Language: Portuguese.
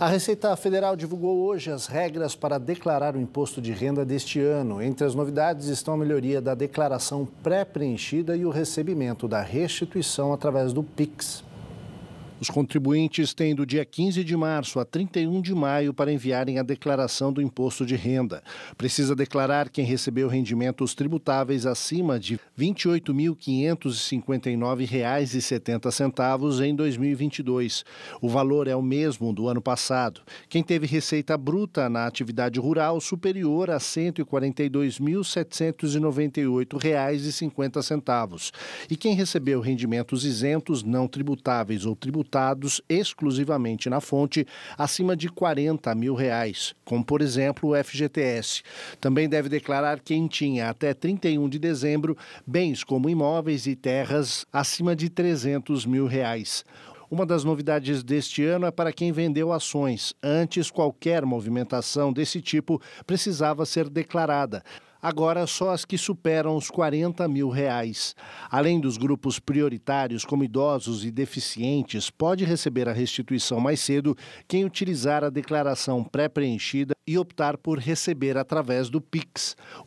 A Receita Federal divulgou hoje as regras para declarar o imposto de renda deste ano. Entre as novidades estão a melhoria da declaração pré-preenchida e o recebimento da restituição através do PIX. Os contribuintes têm do dia 15 de março a 31 de maio para enviarem a declaração do imposto de renda. Precisa declarar quem recebeu rendimentos tributáveis acima de R$ 28.559,70 em 2022. O valor é o mesmo do ano passado. Quem teve receita bruta na atividade rural superior a R$ 142.798,50 e quem recebeu rendimentos isentos não tributáveis ou tributáveis multados exclusivamente na fonte acima de 40 mil reais, como por exemplo o FGTS. Também deve declarar quem tinha até 31 de dezembro bens como imóveis e terras acima de 300 mil reais. Uma das novidades deste ano é para quem vendeu ações. Antes, qualquer movimentação desse tipo precisava ser declarada agora só as que superam os 40 mil reais. Além dos grupos prioritários, como idosos e deficientes, pode receber a restituição mais cedo quem utilizar a declaração pré-preenchida e optar por receber através do PIX. O